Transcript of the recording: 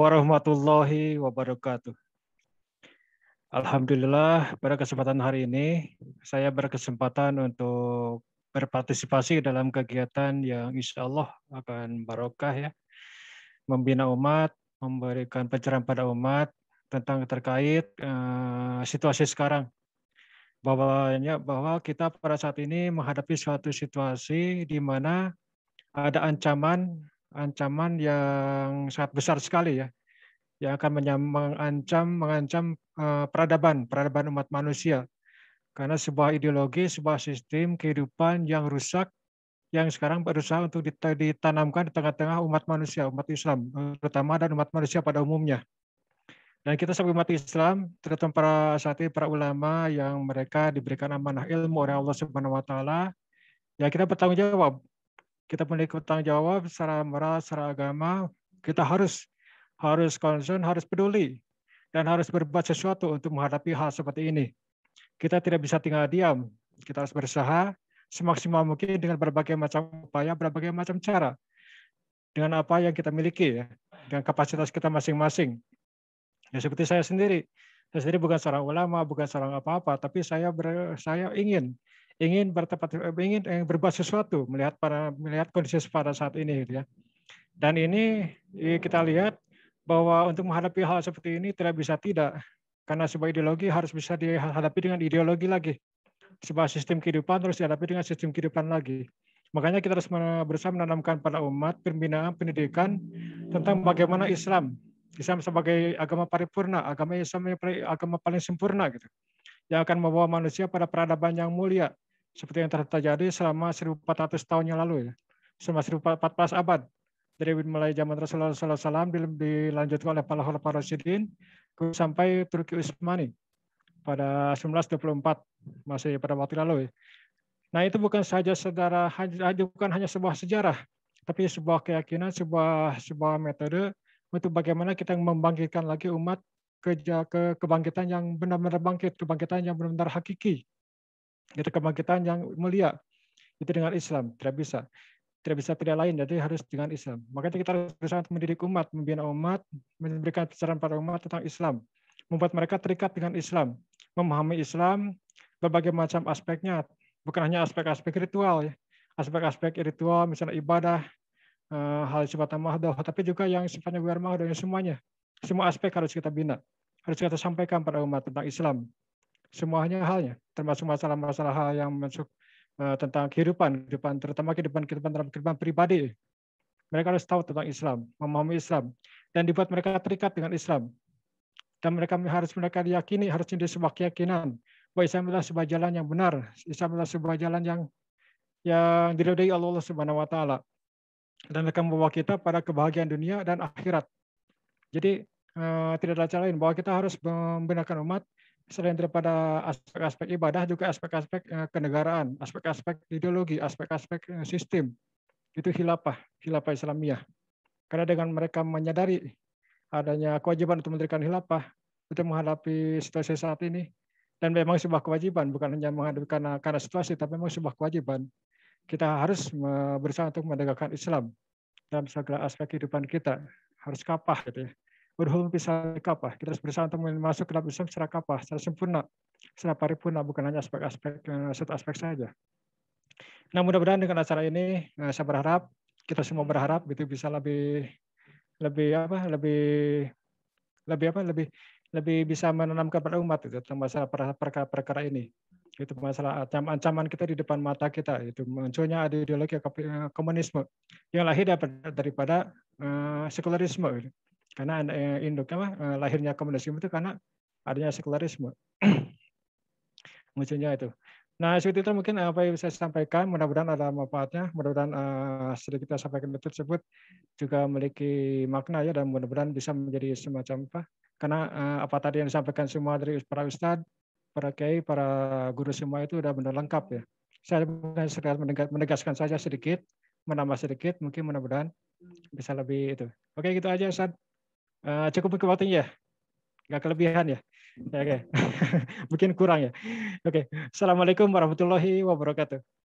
warahmatullahi wabarakatuh. Alhamdulillah pada kesempatan hari ini saya berkesempatan untuk berpartisipasi dalam kegiatan yang insya Allah akan barokah ya. Membina umat, memberikan pencerahan pada umat tentang terkait uh, situasi sekarang. ya bahwa kita pada saat ini menghadapi suatu situasi di mana ada ancaman ancaman yang sangat besar sekali ya yang akan mengancam mengancam eh, peradaban peradaban umat manusia karena sebuah ideologi sebuah sistem kehidupan yang rusak yang sekarang berusaha untuk ditanamkan di tengah-tengah umat manusia umat Islam terutama dan umat manusia pada umumnya dan kita sebagai umat Islam terutama para asatid para ulama yang mereka diberikan amanah ilmu oleh Allah Subhanahu Wa Taala ya kita bertanggung jawab kita memiliki tanggung jawab secara moral, secara agama, kita harus harus concern, harus peduli, dan harus berbuat sesuatu untuk menghadapi hal seperti ini. Kita tidak bisa tinggal diam, kita harus berusaha semaksimal mungkin dengan berbagai macam upaya, berbagai macam cara, dengan apa yang kita miliki, ya, dengan kapasitas kita masing-masing. Ya seperti saya sendiri, saya sendiri bukan seorang ulama, bukan seorang apa-apa, tapi saya ber, saya ingin ingin bertepat ingin, eh, berbuat sesuatu melihat para melihat kondisi pada saat ini gitu ya. Dan ini kita lihat bahwa untuk menghadapi hal seperti ini tidak bisa tidak karena sebuah ideologi harus bisa dihadapi dengan ideologi lagi. Sebuah sistem kehidupan harus dihadapi dengan sistem kehidupan lagi. Makanya kita harus berusaha menanamkan pada umat pembinaan pendidikan tentang bagaimana Islam, Islam sebagai agama paripurna, agama Islam agama paling sempurna gitu, yang akan membawa manusia pada peradaban yang mulia, seperti yang terjadi selama 1400 tahun yang lalu ya. Selama 1400 abad dari mulai zaman Rasulullah SAW dilanjutkan oleh para para Rasidin sampai Turki Utsmani pada 1924 masih ya, pada waktu lalu ya. Nah itu bukan saja saudara ah, bukan hanya sebuah sejarah tapi sebuah keyakinan sebuah sebuah metode untuk bagaimana kita membangkitkan lagi umat ke, ke kebangkitan yang benar-benar bangkit kebangkitan yang benar-benar hakiki itu kebangkitan yang mulia itu dengan Islam tidak bisa tidak bisa tidak lain jadi harus dengan Islam makanya kita harus berusaha untuk mendidik umat membina umat memberikan pencerahan pada umat tentang Islam membuat mereka terikat dengan Islam memahami Islam berbagai macam aspeknya bukan hanya aspek-aspek ritual ya. aspek-aspek ritual misalnya ibadah eh, hal sifatnya mahdoh tapi juga yang sifatnya biar mahdoh semuanya semua aspek harus kita bina harus kita sampaikan pada umat tentang Islam semuanya halnya, termasuk masalah-masalah hal yang masuk eh, tentang kehidupan, kehidupan terutama kehidupan kehidupan dalam kehidupan pribadi. Mereka harus tahu tentang Islam, memahami Islam, dan dibuat mereka terikat dengan Islam. Dan mereka harus mereka yakini, harus menjadi sebuah keyakinan bahwa Islam adalah sebuah jalan yang benar, Islam adalah sebuah jalan yang yang diridai Allah Subhanahu wa taala dan akan membawa kita pada kebahagiaan dunia dan akhirat. Jadi eh, tidak ada cara lain bahwa kita harus membenarkan umat selain daripada aspek-aspek ibadah juga aspek-aspek eh, kenegaraan, aspek-aspek ideologi, aspek-aspek eh, sistem. Itu khilafah, khilafah Islamiyah. Karena dengan mereka menyadari adanya kewajiban untuk mendirikan khilafah untuk menghadapi situasi saat ini dan memang sebuah kewajiban bukan hanya menghadapi karena, karena situasi tapi memang sebuah kewajiban kita harus berusaha untuk menegakkan Islam dalam segala aspek kehidupan kita harus kapah gitu ya Berhubung bisa apa? Kita harus berusaha untuk masuk ke dalam Islam secara kapah, secara sempurna, secara paripurna, bukan hanya aspek-aspek satu eh, aspek saja. Nah, mudah-mudahan dengan acara ini eh, saya berharap kita semua berharap itu bisa lebih lebih apa lebih lebih apa lebih lebih bisa menanamkan pada umat itu tentang masalah perkara-perkara ini itu masalah ancaman kita di depan mata kita itu munculnya ideologi eh, komunisme yang lahir daripada, daripada sekularisme gitu karena eh, induknya mah eh, lahirnya komunisme itu karena adanya sekularisme munculnya itu nah seperti itu mungkin eh, apa yang bisa saya sampaikan mudah-mudahan ada manfaatnya mudah-mudahan eh, sedikit kita sampaikan itu tersebut juga memiliki makna ya dan mudah-mudahan bisa menjadi semacam apa karena eh, apa tadi yang disampaikan semua dari para ustadz para kiai para guru semua itu sudah benar lengkap ya saya sekedar menegaskan saja sedikit menambah sedikit mungkin mudah-mudahan bisa lebih itu oke gitu aja ustadz Eh, cukup cukup waktunya ya? Nggak kelebihan ya? ya oke, okay. mungkin kurang ya. Oke, okay. Assalamualaikum warahmatullahi wabarakatuh.